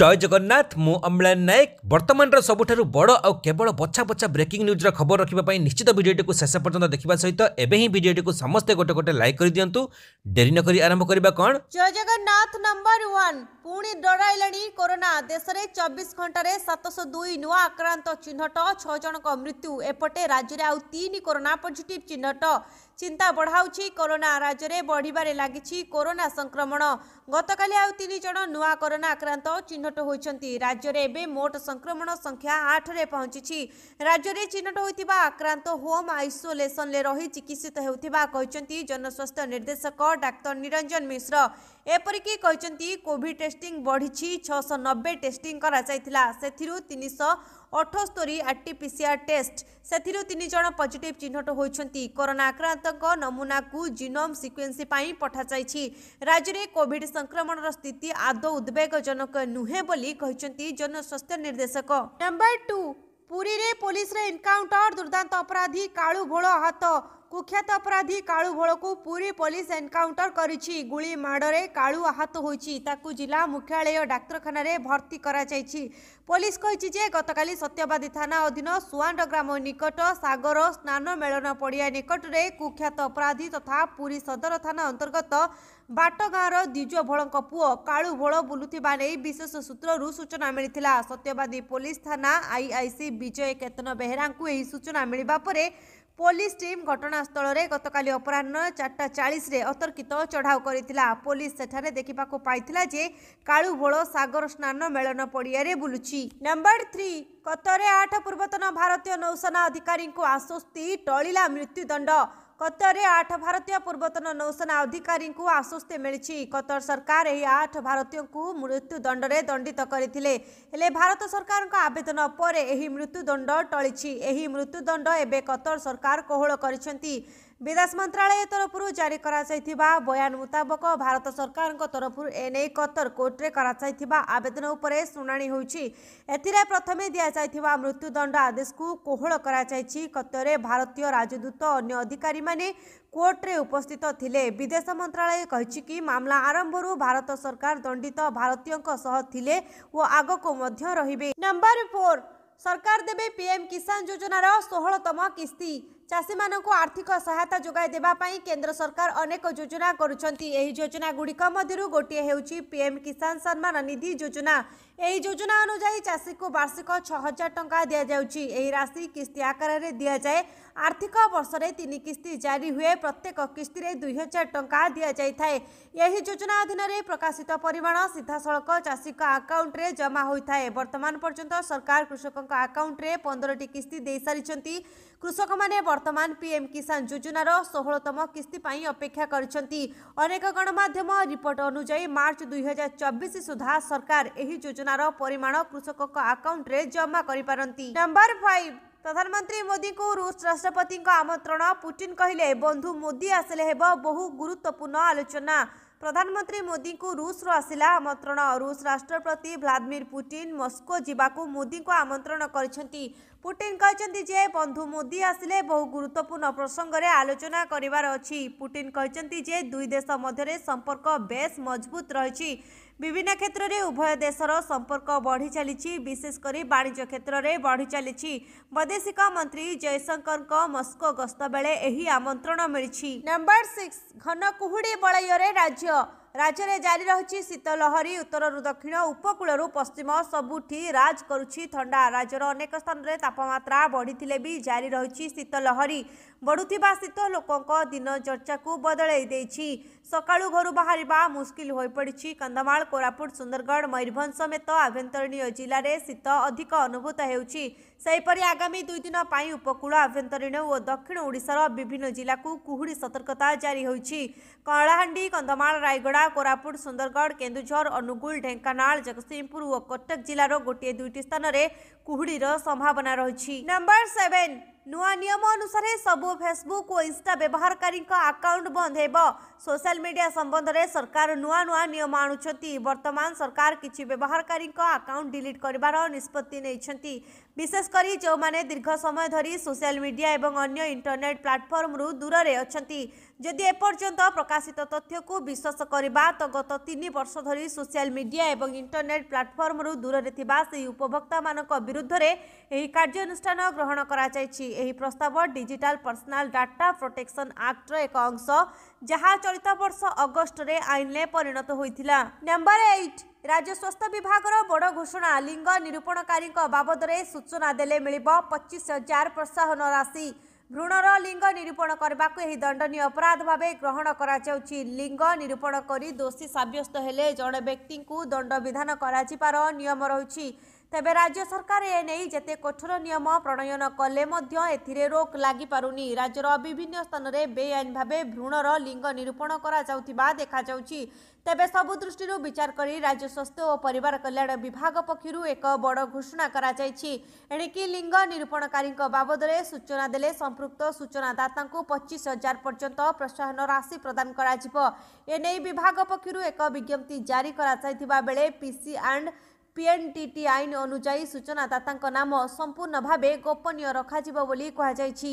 জয় জগন্নাଥ ମୁଁ ଅମ୍ଳାନ ନାୟକ ବର୍ତ୍ତମାନର ସବୁଠାରୁ ବଡ଼ ଆଉ କେବଳ ବଛା ବଛା ବ୍ରେକିଂ ନ୍ୟୁଜ୍ର ଖବର ରଖିବା ପାଇଁ ନିଶ୍ଚିତ ଭିଡ଼ିଓଟିକୁ ଶେଷ ପର୍ଯ୍ୟନ୍ତ ଦେଖିବା ସହିତ ଏବେ ହିଁ ଭିଡ଼ିଓଟିକୁ ସମସ୍ତେ ଗୋଟେ ଗୋଟେ ଲାଇକ୍ କରିଦିଅନ୍ତୁ ଡେରି ନକରି ଆରମ୍ଭ କରିବା କ'ଣ ଜୟ ଜଗନ୍ନାଥ ନମ୍ବର ୱାନ୍ ପୁଣି ଡରାଇଲାଣି କରୋନା ଦେଶରେ ଚବିଶ ଘଣ୍ଟାରେ ସାତଶହ ଦୁଇ ନୂଆ ଆକ୍ରାନ୍ତ ଚିହ୍ନଟ ଛଅ ଜଣଙ୍କ ମୃତ୍ୟୁ ଏପଟେ ରାଜ୍ୟରେ ଆଉ ତିନି କରୋନା ପଜିଟିଭ୍ ଚିହ୍ନଟ ଚିନ୍ତା ବଢ଼ାଉଛି କରୋନା ରାଜ୍ୟରେ ବଢ଼ିବାରେ ଲାଗିଛି କରୋନା ସଂକ୍ରମଣ ଗତକାଲି ଆଉ ତିନି ଜଣ ନୂଆ କରୋନା ଆକ୍ରାନ୍ତ ଚିହ୍ନଟ ହୋଇଛନ୍ତି ରାଜ୍ୟରେ ଏବେ ମୋଟ ସଂକ୍ରମଣ ସଂଖ୍ୟା ଆଠରେ ପହଞ୍ଚିଛି ରାଜ୍ୟରେ ଚିହ୍ନଟ ହୋଇଥିବା ଆକ୍ରାନ୍ତ ହୋମ୍ ଆଇସୋଲେସନରେ ରହି ଚିକିତ୍ସିତ ହେଉଥିବା କହିଛନ୍ତି ଜନସ୍ୱାସ୍ଥ୍ୟ ନିର୍ଦ୍ଦେଶକ ଡାକ୍ତର ନିରଞ୍ଜନ ମିଶ୍ର ଏପରିକି କହିଛନ୍ତି କୋଭିଡ୍ ଟେଷ୍ଟିଂ ବଢ଼ିଛି ଛଅଶହ ନବେ ଟେଷ୍ଟିଂ କରାଯାଇଥିଲା ସେଥିରୁ ତିନିଶହ ଅଠସ୍ତରୀ ଆର୍ଟିପିସିଆର୍ ଟେଷ୍ଟ ସେଥିରୁ ତିନି ଜଣ ପଜିଟିଭ୍ ଚିହ୍ନଟ ହୋଇଛନ୍ତି କରୋନା ଆକ୍ରାନ୍ତଙ୍କ ନମୁନାକୁ ଜିନୋମ୍ ସିକ୍ୱେନ୍ସ ପାଇଁ ପଠାଯାଇଛି ରାଜ୍ୟରେ କୋଭିଡ୍ ସଂକ୍ରମଣର ସ୍ଥିତି ଆଦୌ ଉଦ୍ବେଗଜନକ ନୁହେଁ ବୋଲି କହିଛନ୍ତି ଜନସ୍ୱାସ୍ଥ୍ୟ ନିର୍ଦ୍ଦେଶକ ନମ୍ବର ଟୁ ପୁରୀରେ ପୋଲିସର ଏନକାଉଣ୍ଟର ଦୁର୍ଦ୍ଦାନ୍ତ ଅପରାଧୀ କାଳୁ ଘୋଳ ହାତ କୁଖ୍ୟାତ ଅପରାଧୀ କାଳୁ ଭୋଳକୁ ପୁରୀ ପୋଲିସ ଏନକାଉଣ୍ଟର କରିଛି ଗୁଳି ମାଡ଼ରେ କାଳୁ ଆହତ ହୋଇଛି ତାକୁ ଜିଲ୍ଲା ମୁଖ୍ୟାଳୟ ଡାକ୍ତରଖାନାରେ ଭର୍ତ୍ତି କରାଯାଇଛି ପୋଲିସ କହିଛି ଯେ ଗତକାଲି ସତ୍ୟବାଦୀ ଥାନା ଅଧୀନ ସୁଆଣ୍ଡ ଗ୍ରାମ ନିକଟ ସାଗର ସ୍ନାନ ମେଳନ ପଡ଼ିଆ ନିକଟରେ କୁଖ୍ୟାତ ଅପରାଧୀ ତଥା ପୁରୀ ସଦର ଥାନା ଅନ୍ତର୍ଗତ ବାଟ ଗାଁର ଦ୍ୱିଜ ଭୋଳଙ୍କ ପୁଅ କାଳୁ ଭୋଳ ବୁଲୁଥିବା ନେଇ ବିଶେଷ ସୂତ୍ରରୁ ସୂଚନା ମିଳିଥିଲା ସତ୍ୟବାଦୀ ପୋଲିସ ଥାନା ଆଇଆଇସି ବିଜୟ କେତନ ବେହେରାଙ୍କୁ ଏହି ସୂଚନା ମିଳିବା ପରେ ପୋଲିସ ଟିମ୍ ଘଟଣାସ୍ଥଳରେ ଗତକାଲି ଅପରାହ୍ନ ଚାରିଟା ଚାଳିଶରେ ଅତର୍କିତ ଚଢ଼ାଉ କରିଥିଲା ପୋଲିସ ସେଠାରେ ଦେଖିବାକୁ ପାଇଥିଲା ଯେ କାଳୁଭୋଳ ସାଗର ସ୍ନାନ ମେଳନ ପଡ଼ିଆରେ ବୁଲୁଛି ନମ୍ବର ଥ୍ରୀ କତରେ ଆଠ ପୂର୍ବତନ ଭାରତୀୟ ନୌସେନା ଅଧିକାରୀଙ୍କୁ ଆଶ୍ୱସ୍ତି ଟଳିଲା ମୃତ୍ୟୁଦଣ୍ଡ କତରରେ ଆଠ ଭାରତୀୟ ପୂର୍ବତନ ନୌସେନା ଅଧିକାରୀଙ୍କୁ ଆଶ୍ୱସ୍ତି ମିଳିଛି କତର ସରକାର ଏହି ଆଠ ଭାରତୀୟଙ୍କୁ ମୃତ୍ୟୁଦଣ୍ଡରେ ଦଣ୍ଡିତ କରିଥିଲେ ହେଲେ ଭାରତ ସରକାରଙ୍କ ଆବେଦନ ପରେ ଏହି ମୃତ୍ୟୁଦଣ୍ଡ ଟଳିଛି ଏହି ମୃତ୍ୟୁଦଣ୍ଡ ଏବେ କତର ସରକାର କୋହଳ କରିଛନ୍ତି ବିଦେଶ ମନ୍ତ୍ରାଳୟ ତରଫରୁ ଜାରି କରାଯାଇଥିବା ବୟାନ ମୁତାବକ ଭାରତ ସରକାରଙ୍କ ତରଫରୁ ଏନେଇ କତର କୋର୍ଟରେ କରାଯାଇଥିବା ଆବେଦନ ଉପରେ ଶୁଣାଣି ହୋଇଛି ଏଥିରେ ପ୍ରଥମେ ଦିଆଯାଇଥିବା ମୃତ୍ୟୁଦଣ୍ଡ ଆଦେଶକୁ କୋହଳ କରାଯାଇଛି କତରେ ଭାରତୀୟ ରାଜଦୂତ ଅନ୍ୟ ଅଧିକାରୀମାନେ କୋର୍ଟରେ ଉପସ୍ଥିତ ଥିଲେ ବିଦେଶ ମନ୍ତ୍ରାଳୟ କହିଛି କି ମାମଲା ଆରମ୍ଭରୁ ଭାରତ ସରକାର ଦଣ୍ଡିତ ଭାରତୀୟଙ୍କ ସହ ଥିଲେ ଓ ଆଗକୁ ମଧ୍ୟ ରହିବେ ନମ୍ବର ଫୋର୍ ସରକାର ଦେବେ ପିଏମ୍ କିଷାନ ଯୋଜନାର ଷୋହଳତମ କିସ୍ତି ଚାଷୀମାନଙ୍କୁ ଆର୍ଥିକ ସହାୟତା ଯୋଗାଇ ଦେବା ପାଇଁ କେନ୍ଦ୍ର ସରକାର ଅନେକ ଯୋଜନା କରୁଛନ୍ତି ଏହି ଯୋଜନାଗୁଡ଼ିକ ମଧ୍ୟରୁ ଗୋଟିଏ ହେଉଛି ପିଏମ୍ କିଷାନ ସମ୍ମାନ ନିଧି ଯୋଜନା ଏହି ଯୋଜନା ଅନୁଯାୟୀ ଚାଷୀକୁ ବାର୍ଷିକ ଛଅ ହଜାର ଟଙ୍କା ଦିଆଯାଉଛି ଏହି ରାଶି କିସ୍ତି ଆକାରରେ ଦିଆଯାଏ ଆର୍ଥିକ ବର୍ଷରେ ତିନି କିସ୍ତି ଜାରି ହୁଏ ପ୍ରତ୍ୟେକ କିସ୍ତିରେ ଦୁଇ ହଜାର ଟଙ୍କା ଦିଆଯାଇଥାଏ ଏହି ଯୋଜନା ଅଧୀନରେ ପ୍ରକାଶିତ ପରିମାଣ ସିଧାସଳଖ ଚାଷୀଙ୍କ ଆକାଉଣ୍ଟରେ ଜମା ହୋଇଥାଏ ବର୍ତ୍ତମାନ ପର୍ଯ୍ୟନ୍ତ ସରକାର କୃଷକଙ୍କ ଆକାଉଣ୍ଟରେ ପନ୍ଦରଟି କିସ୍ତି ଦେଇସାରିଛନ୍ତି କୃଷକମାନେ वर्तमान पीएम किसान योजनार षोहतम किस्ती अपेक्षा करनेक गणमाम रिपोर्ट अनुजाई मार्च दुई हजार चबिश सुधा सरकार यही योजनार परिमाण कृषक आकाउंट जमा कर फाइव प्रधानमंत्री मोदी को रूस राष्ट्रपति आमंत्रण पुटिन कहले बंधु मोदी आसले हेब बहु गुरुत्वपूर्ण आलोचना प्रधानमंत्री मोदी को रूस रु आसला आमंत्रण रूस राष्ट्रपति व्लादिमिर पुटिन मस्को जी मोदी को आमंत्रण करती ପୁଟିନ କହିଛନ୍ତି ଯେ ବନ୍ଧୁ ମୋଦି ଆସିଲେ ବହୁ ଗୁରୁତ୍ୱପୂର୍ଣ୍ଣ ପ୍ରସଙ୍ଗରେ ଆଲୋଚନା କରିବାର ଅଛି ପୁଟିନ କହିଛନ୍ତି ଯେ ଦୁଇ ଦେଶ ମଧ୍ୟରେ ସମ୍ପର୍କ ବେଶ୍ ମଜବୁତ ରହିଛି ବିଭିନ୍ନ କ୍ଷେତ୍ରରେ ଉଭୟ ଦେଶର ସମ୍ପର୍କ ବଢ଼ି ଚାଲିଛି ବିଶେଷ କରି ବାଣିଜ୍ୟ କ୍ଷେତ୍ରରେ ବଢ଼ି ଚାଲିଛି ବୈଦେଶିକ ମନ୍ତ୍ରୀ ଜୟଶଙ୍କରଙ୍କ ମସ୍କୋ ଗସ୍ତ ବେଳେ ଏହି ଆମନ୍ତ୍ରଣ ମିଳିଛି ନମ୍ବର ସିକ୍ସ ଘନ କୁହୁଡ଼ି ବଳୟରେ ରାଜ୍ୟ ରାଜ୍ୟରେ ଜାରି ରହିଛି ଶୀତଲହରୀ ଉତ୍ତରରୁ ଦକ୍ଷିଣ ଉପକୂଳରୁ ପଶ୍ଚିମ ସବୁଠି ରାଜ କରୁଛି ଥଣ୍ଡା ରାଜ୍ୟର ଅନେକ ସ୍ଥାନରେ ତାପମାତ୍ରା ବଢ଼ିଥିଲେ ବି ଜାରି ରହିଛି ଶୀତଲହରୀ ବଢ଼ୁଥିବା ଶୀତ ଲୋକଙ୍କ ଦିନଚର୍ଚ୍ଚାକୁ ବଦଳାଇ ଦେଇଛି ସକାଳୁ ଘରୁ ବାହାରିବା ମୁସ୍କିଲ ହୋଇପଡ଼ିଛି କନ୍ଧମାଳ କୋରାପୁଟ ସୁନ୍ଦରଗଡ଼ ମୟୂରଭଞ୍ଜ ସମେତ ଆଭ୍ୟନ୍ତରୀଣ ଜିଲ୍ଲାରେ ଶୀତ ଅଧିକ ଅନୁଭୂତ ହେଉଛି सहीपरि आगामी दुई दिनप्रै उपकू आभ्यन्तरीण दक्षिण ओडार विभिन्न जिल्लाको कुहुडी सतर्कता जारी हुन्छ कलाहाँडी कन्धमाल रागढा कोरापुट सुन्दरगढ केन्दुझर अनुगुल ढेङ्कानाल जगिंहपुर कटक जोटे दुई स्थानले कुडि सम्भावना रहेछ नम्बर सेभेन नयाँ नियम अनुसार सबै फेसबुक ओनस्टा व्यवहारकारी आकाउन्ट बन्द हेर्नु सोसिया मिडिया सम्बन्धले सरकार नयाँ नियम आणु वर्तमान सरकार कि व्यवहारकारी आकाउन्ट डेलिट गरी नै বিশেষ করে যে দীর্ঘ সময় ধর সোশিয়াল মিডিয়া এবং অন্য ইন্টরনেট প্লাটফর্মরু দূরে অনেক যদি এপর্যন্ত প্রকাশিত তথ্যকু বিশ্বাস করা তো গত তিন বর্ষ ধরে সোশিয়াল মিডিয়া এবং ইন্টরনেট প্লাটফর্মরু দূরে থাকা সেই উপভোক্তা বিরুদ্ধে এই কার্যানুষ্ঠান গ্রহণ করা যাই এই প্রস্তাব ডিজিটাল পর্সনাল ডাটা প্রোটেকশন আক্টর এক অংশ যা চলিত বর্ষ অগস্টরে আইনলে পরিণত হয়েছিল নম্বর এইট ରାଜ୍ୟ ସ୍ୱାସ୍ଥ୍ୟ ବିଭାଗର ବଡ଼ ଘୋଷଣା ଲିଙ୍ଗ ନିରୂପଣକାରୀଙ୍କ ବାବଦରେ ସୂଚନା ଦେଲେ ମିଳିବ ପଚିଶ ହଜାର ପ୍ରୋତ୍ସାହନ ରାଶି ଭ୍ରୂଣର ଲିଙ୍ଗ ନିରୂପଣ କରିବାକୁ ଏହି ଦଣ୍ଡନୀୟ ଅପରାଧ ଭାବେ ଗ୍ରହଣ କରାଯାଉଛି ଲିଙ୍ଗ ନିରୂପଣ କରି ଦୋଷୀ ସାବ୍ୟସ୍ତ ହେଲେ ଜଣେ ବ୍ୟକ୍ତିଙ୍କୁ ଦଣ୍ଡବିଧାନ କରାଯିବାର ନିୟମ ରହିଛି ତେବେ ରାଜ୍ୟ ସରକାର ଏ ନେଇ ଯେତେ କଠୋର ନିୟମ ପ୍ରଣୟନ କଲେ ମଧ୍ୟ ଏଥିରେ ରୋକ ଲାଗିପାରୁନି ରାଜ୍ୟର ବିଭିନ୍ନ ସ୍ଥାନରେ ବେଆଇନ ଭାବେ ଭ୍ରୂଣର ଲିଙ୍ଗ ନିରୂପଣ କରାଯାଉଥିବା ଦେଖାଯାଉଛି ତେବେ ସବୁ ଦୃଷ୍ଟିରୁ ବିଚାର କରି ରାଜ୍ୟ ସ୍ୱାସ୍ଥ୍ୟ ଓ ପରିବାର କଲ୍ୟାଣ ବିଭାଗ ପକ୍ଷରୁ ଏକ ବଡ଼ ଘୋଷଣା କରାଯାଇଛି ଏଣିକି ଲିଙ୍ଗ ନିରୂପଣକାରୀଙ୍କ ବାବଦରେ ସୂଚନା ଦେଲେ ସମ୍ପୃକ୍ତ ସୂଚନାଦାତାଙ୍କୁ ପଚିଶ ହଜାର ପର୍ଯ୍ୟନ୍ତ ପ୍ରୋତ୍ସାହନ ରାଶି ପ୍ରଦାନ କରାଯିବ ଏନେଇ ବିଭାଗ ପକ୍ଷରୁ ଏକ ବିଜ୍ଞପ୍ତି ଜାରି କରାଯାଇଥିବା ବେଳେ ପିସି ଆଣ୍ଡ पीएनटीटी আইন অনুযায়ী सूचना দাতা কা নাম অসম্পূর্ণ ভাবে গোপনীয় রাখা দিব বলি কহা যায় জি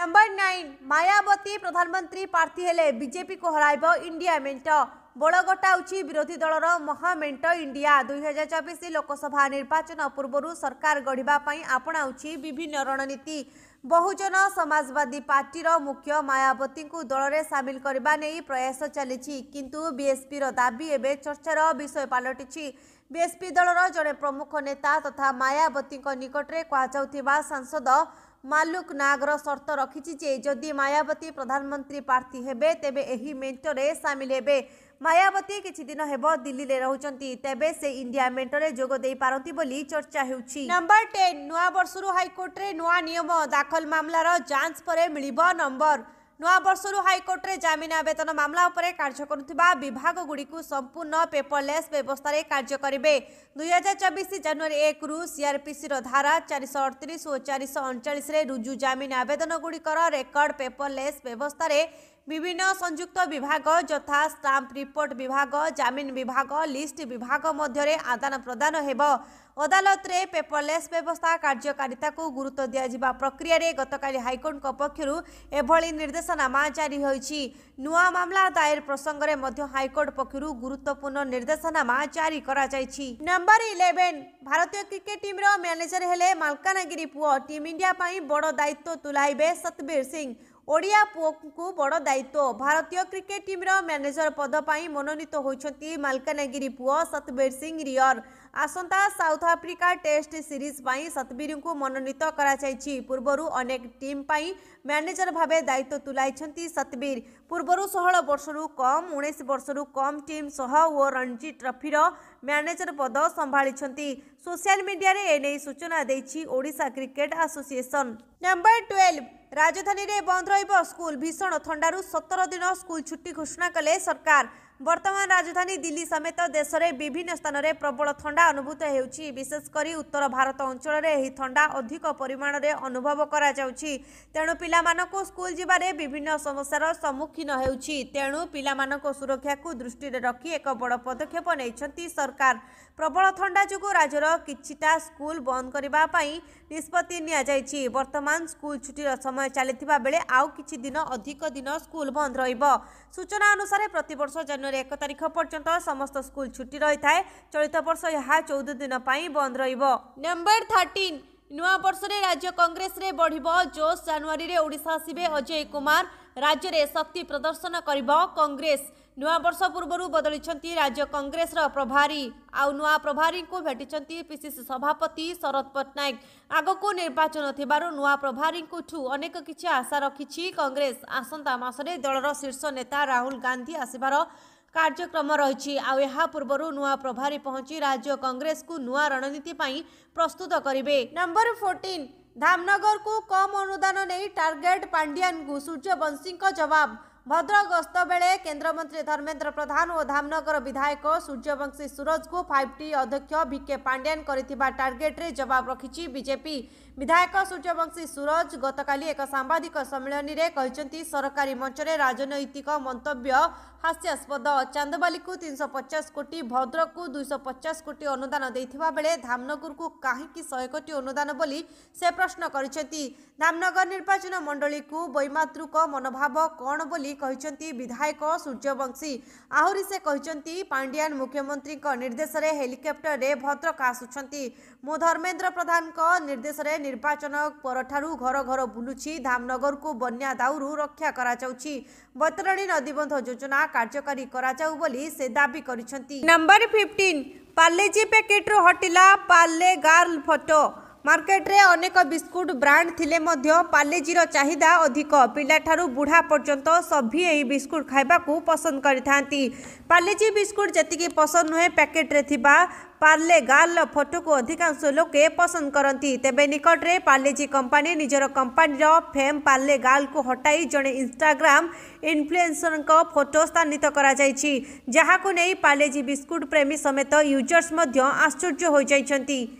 নাম্বার 9 মায়াবতী প্রধানমন্ত্রী পার্টি হেলে বিজেপি কো হারাইবো ইন্ডিয়া মেন্ট বড় গটা উচি বিরোধী দলৰ মহা মেন্ট ইন্ডিয়া 2024 লোকসভা নির্বাচন পূর্বৰ সরকার গঢ়িবা পাই আপনা উচি বিভিন্ন রণনীতি ବହୁଜନ ସମାଜବାଦୀ ପାର୍ଟିର ମୁଖ୍ୟ ମାୟାବତୀଙ୍କୁ ଦଳରେ ସାମିଲ କରିବା ନେଇ ପ୍ରୟାସ ଚାଲିଛି କିନ୍ତୁ ବିଏସ୍ପିର ଦାବି ଏବେ ଚର୍ଚ୍ଚାର ବିଷୟ ପାଲଟିଛି ବିଏସ୍ପି ଦଳର ଜଣେ ପ୍ରମୁଖ ନେତା ତଥା ମାୟାବତୀଙ୍କ ନିକଟରେ କୁହାଯାଉଥିବା ସାଂସଦ ମାଲୁକ ନାଗର ସର୍ତ୍ତ ରଖିଛି ଯେ ଯଦି ମାୟାବତୀ ପ୍ରଧାନମନ୍ତ୍ରୀ ପ୍ରାର୍ଥୀ ହେବେ ତେବେ ଏହି ମେଣ୍ଟରେ ସାମିଲ ହେବେ ମାୟାବତୀ କିଛି ଦିନ ହେବ ଦିଲ୍ଲୀରେ ରହୁଛନ୍ତି ତେବେ ସେ ଇଣ୍ଡିଆ ମେଣ୍ଟରେ ଯୋଗ ଦେଇପାରନ୍ତି ବୋଲି ଚର୍ଚ୍ଚା ହେଉଛି ନମ୍ବର ଟେନ୍ ନୂଆ ବର୍ଷରୁ ହାଇକୋର୍ଟରେ ନୂଆ ନିୟମ ଦାଖଲ ମାମଲାର ଯାଞ୍ଚ ପରେ ମିଳିବ ନମ୍ବର ନୂଆ ବର୍ଷରୁ ହାଇକୋର୍ଟରେ ଜାମିନ ଆବେଦନ ମାମଲା ଉପରେ କାର୍ଯ୍ୟ କରୁଥିବା ବିଭାଗଗୁଡ଼ିକୁ ସମ୍ପୂର୍ଣ୍ଣ ପେପରଲେସ୍ ବ୍ୟବସ୍ଥାରେ କାର୍ଯ୍ୟ କରିବେ ଦୁଇହଜାର ଚବିଶ ଜାନୁଆରୀ ଏକରୁ ସିଆର୍ପିସିର ଧାରା ଚାରିଶହ ଅଠତିରିଶ ଓ ଚାରିଶହ ଅଣଚାଳିଶରେ ରୁଜୁ ଜାମିନ ଆବେଦନଗୁଡ଼ିକର ରେକର୍ଡ ପେପରଲେସ୍ ବ୍ୟବସ୍ଥାରେ বিভিন্ন সংযুক্ত বিভাগ যথা স্টাম্প রিপোর্ট বিভাগ জামিন বিভাগ লিস্ট বিভাগ মধ্যে আদান প্রদান হব অদালতরে পেপরলেস ব্যবস্থা কার্যকারিতা গুরুত্ব দিয়া প্রক্রিয়ায় গতকাল হাইকোর্ট পক্ষর এভাবে নির্দেশনামা জারি হয়েছে নয় মামলা দায়ের প্রসঙ্গে হাইকোর্ট পক্ষর গুরুত্বপূর্ণ নির্দেশনামা জারি করা যাই নম্বর ইলেভেন ভারতীয় ক্রিকেট টিম্র ম্যানেজর হলে মালকানগি পুয় টিম ইন্ডিয়া বড় দায়িত্ব তুলাইবে সতবীর সিং ଓଡ଼ିଆ ପୁଅଙ୍କୁ ବଡ଼ ଦାୟିତ୍ୱ ଭାରତୀୟ କ୍ରିକେଟ୍ ଟିମ୍ର ମ୍ୟାନେଜର ପଦ ପାଇଁ ମନୋନୀତ ହୋଇଛନ୍ତି ମାଲକାନଗିରି ପୁଅ ସତବୀର ସିଂ ରିୟର ଆସନ୍ତା ସାଉଥ ଆଫ୍ରିକା ଟେଷ୍ଟ ସିରିଜ୍ ପାଇଁ ସତବୀରଙ୍କୁ ମନୋନୀତ କରାଯାଇଛି ପୂର୍ବରୁ ଅନେକ ଟିମ୍ ପାଇଁ ମ୍ୟାନେଜର ଭାବେ ଦାୟିତ୍ୱ ତୁଲାଇଛନ୍ତି ସତବୀର ପୂର୍ବରୁ ଷୋହଳ ବର୍ଷରୁ କମ୍ ଉଣେଇଶ ବର୍ଷରୁ କମ୍ ଟିମ୍ ସହ ଓ ରଣଜୀ ଟ୍ରଫିର ମ୍ୟାନେଜର ପଦ ସମ୍ଭାଳିଛନ୍ତି ସୋସିଆଲ ମିଡିଆରେ ଏନେଇ ସୂଚନା ଦେଇଛି Odisha cricket association number twelve ରାଜଧାନୀରେ ବନ୍ଦ ରହିବ ସ୍କୁଲ ଭୀଷଣ ଥଣ୍ଡାରୁ ସତର ଦିନ ସ୍କୁଲ ଛୁଟି ଘୋଷଣା କଲେ ସରକାର বর্তমান রাজধানী দিল্লি সমেত দেশের বিভিন্ন স্থানের প্রবল থা অনুভূত হচ্ছে বিশেষ করে উত্তর ভারত অঞ্চলের এই থা অধিক পরিমাণের অনুভব করা যাচ্ছে তেণু পিলামানকু স্কুল যাবার বিভিন্ন সমস্যার সম্মুখীন হচ্ছে তেণু পিলামানক সুরক্ষাকু দৃষ্টিরে রাখি এক বড় পদক্ষেপ নেইছেন সরকার প্রবল থা যোগ রাজ্যর কিছুটা স্কুল বন্ধ করা নিষ্পতি নিয়েছে বর্তমান স্কুল ছুটির সময় চাল বেড়ে আউ কিছু দিন অধিক দিন স্কুল বন্ধ রহব সূচনা অনুসারে প্রতবর্ষ জানুয়ারি জুনের এক তারিখ পর্যন্ত সমস্ত স্কুল ছুটি রয়ে চলিত বর্ষ এহা চৌদ দিন বন্ধ রহব নম্বর থার্টিন ନୂଆ ବର୍ଷରେ ରାଜ୍ୟ କଂଗ୍ରେସରେ ବଢ଼ିବ ଜୋସ୍ ଜାନୁଆରୀରେ ଓଡ଼ିଶା ଆସିବେ ଅଜୟ କୁମାର ରାଜ୍ୟରେ ଶକ୍ତି ପ୍ରଦର୍ଶନ କରିବ କଂଗ୍ରେସ ନୂଆବର୍ଷ ପୂର୍ବରୁ ବଦଳିଛନ୍ତି ରାଜ୍ୟ କଂଗ୍ରେସର ପ୍ରଭାରୀ ଆଉ ନୂଆ ପ୍ରଭାରୀଙ୍କୁ ଭେଟିଛନ୍ତି ପିସିସି ସଭାପତି ଶରଦ ପଟ୍ଟନାୟକ ଆଗକୁ ନିର୍ବାଚନ ଥିବାରୁ ନୂଆ ପ୍ରଭାରୀଙ୍କଠୁ ଅନେକ କିଛି ଆଶା ରଖିଛି କଂଗ୍ରେସ ଆସନ୍ତା ମାସରେ ଦଳର ଶୀର୍ଷ ନେତା ରାହୁଲ ଗାନ୍ଧୀ ଆସିବାର कार्यक्रम रह पूर्व नुवा प्रभारी पहुंची राज्य कङ्ग्रेसको नुवा रणनीति प्रस्तुत गरे नम्बर फोर्टिन कु कम अनुदान नै पांडियान पाण्डिया सूर्यवंशीको जवाब ଭଦ୍ରକ ଗସ୍ତ ବେଳେ କେନ୍ଦ୍ରମନ୍ତ୍ରୀ ଧର୍ମେନ୍ଦ୍ର ପ୍ରଧାନ ଓ ଧାମନଗର ବିଧାୟକ ସୂର୍ଯ୍ୟବଂଶୀ ସୁରଜଙ୍କୁ ଫାଇଭ୍ ଟି ଅଧ୍ୟକ୍ଷ ଭିକେ ପାଣ୍ଡିଆନ୍ କରିଥିବା ଟାର୍ଗେଟ୍ରେ ଜବାବ ରଖିଛି ବିଜେପି ବିଧାୟକ ସୂର୍ଯ୍ୟବଂଶୀ ସୁରଜ ଗତକାଲି ଏକ ସାମ୍ବାଦିକ ସମ୍ମିଳନୀରେ କହିଛନ୍ତି ସରକାରୀ ମଞ୍ଚରେ ରାଜନୈତିକ ମନ୍ତବ୍ୟ ହାସ୍ୟାସ୍ପଦ ଚାନ୍ଦବାଲିକୁ ତିନିଶହ ପଚାଶ କୋଟି ଭଦ୍ରକକୁ ଦୁଇଶହ ପଚାଶ କୋଟି ଅନୁଦାନ ଦେଇଥିବା ବେଳେ ଧାମନଗରକୁ କାହିଁକି ଶହେ କୋଟି ଅନୁଦାନ ବୋଲି ସେ ପ୍ରଶ୍ନ କରିଛନ୍ତି ଧାମନଗର ନିର୍ବାଚନ ମଣ୍ଡଳୀକୁ ବୈମାତୃକ ମନୋଭାବ କ'ଣ ବୋଲି विधायक सूर्यवंशी निर्देश पायानमन्त्रीको निर्देशले हेलिकप्टरले भद्रक आसु म धर्मेन्द्र प्रधान घर घर धामनगर को बन्या दाउरु रक्षा बतराणी नदीबन्ध जोजना दावी प्याकेट रु हटाग फोटो मार्केट रे अनेक बिस्कुट ब्रांड थिले मध्य पालेजीर चाहिदा अधिक पिला बुढ़ा पर्यंत सभी यही बिस्कुट खावाक पसंद करजी बिस्कुट जी पसंद नुहे पैकेट रे पार्ले गाल फटो को अधिकांश लोके पसंद करती तेरे निकट में पार्लेजी कंपानी निजर कंपानी फेम पार्ले गार्ल को हटाई जड़े इनस्टाग्राम इनफ्लुएंसर फोटो स्थानित कराई पार्लेजी बिस्कुट प्रेमी समेत यूजर्स आश्चर्य हो जाती